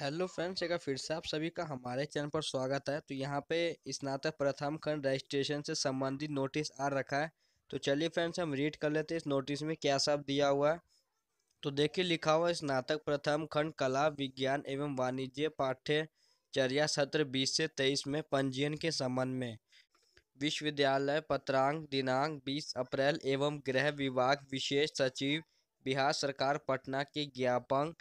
hello friends एक फिर से आप सभी का हमारे चैनल पर स्वागत है तो यहाँ पे स्नातक प्रथम खंड रजिस्ट्रेशन से संबंधित नोटिस आ रखा है तो चलिए फ्रेंड्स हम रीड कर लेते हैं इस नोटिस में क्या सब दिया हुआ है तो देखिए लिखा हुआ स्नातक प्रथम खंड कला विज्ञान एवं वाणिज्य पाठ्यचर्या सत्र बीस से तेईस में पंजीयन के संबंध में विश्वविद्यालय पत्रांक दिनांक बीस अप्रैल एवं गृह विभाग विशेष सचिव बिहार सरकार पटना के ज्ञापन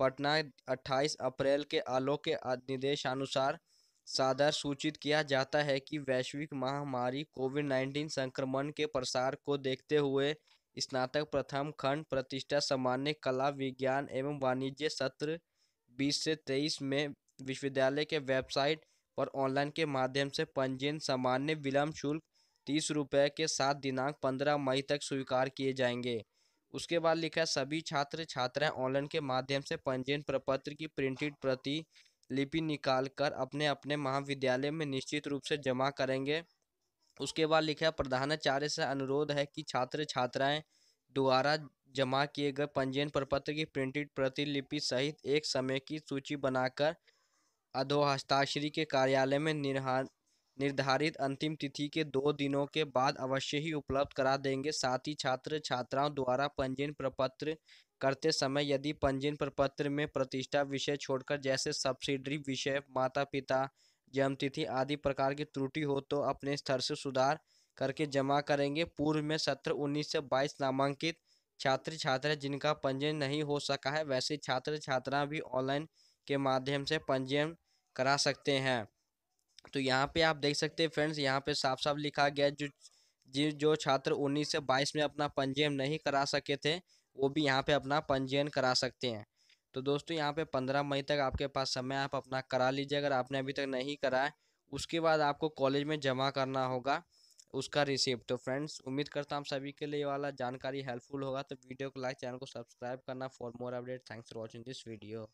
पटना 28 अप्रैल के आलोक के निर्देशानुसार सादर सूचित किया जाता है कि वैश्विक महामारी कोविड 19 संक्रमण के प्रसार को देखते हुए स्नातक प्रथम खंड प्रतिष्ठा सामान्य कला विज्ञान एवं वाणिज्य सत्र 20 से 23 में विश्वविद्यालय के वेबसाइट पर ऑनलाइन के माध्यम से पंजीयन सामान्य विलम्ब शुल्क तीस रुपये के साथ दिनांक पंद्रह मई तक स्वीकार किए जाएंगे उसके बाद लिखा है सभी छात्र छात्राएं ऑनलाइन के माध्यम से पंजीयन प्रपत्र की प्रिंटेड प्रति लिपि निकाल कर अपने अपने महाविद्यालय में निश्चित रूप से जमा करेंगे उसके बाद लिखा है प्रधानाचार्य से अनुरोध है कि छात्र छात्राएं द्वारा जमा किए गए पंजीयन प्रपत्र की प्रिंटेड प्रतिलिपि सहित एक समय की सूची बनाकर अधोहस्ताक्षरी के कार्यालय में निर्हा निर्धारित अंतिम तिथि के दो दिनों के बाद अवश्य ही उपलब्ध करा देंगे साथ ही छात्र छात्राओं द्वारा पंजीयन प्रपत्र करते समय यदि पंजीयन प्रपत्र में प्रतिष्ठा विषय छोड़कर जैसे सब्सिडी विषय माता पिता जन्मतिथि आदि प्रकार की त्रुटि हो तो अपने स्तर से सुधार करके जमा करेंगे पूर्व में सत्र उन्नीस से बाईस नामांकित छात्र छात्रा जिनका पंजीयन नहीं हो सका है वैसे छात्र छात्रा भी ऑनलाइन के माध्यम से पंजीयन करा सकते हैं तो यहाँ पे आप देख सकते हैं फ्रेंड्स यहाँ पे साफ साफ लिखा गया जो जो छात्र 19 से 22 में अपना पंजीयन नहीं करा सके थे वो भी यहाँ पे अपना पंजीयन करा सकते हैं तो दोस्तों यहाँ पे 15 मई तक आपके पास समय आप अपना करा लीजिए अगर आपने अभी तक नहीं करा है उसके बाद आपको कॉलेज में जमा करना होगा उसका रिसिप्ट तो फ्रेंड्स उम्मीद करता हूँ सभी के लिए वाला जानकारी हेल्पफुल होगा तो वीडियो को लाइक चैनल को सब्सक्राइब करना for more update thanks for watching this video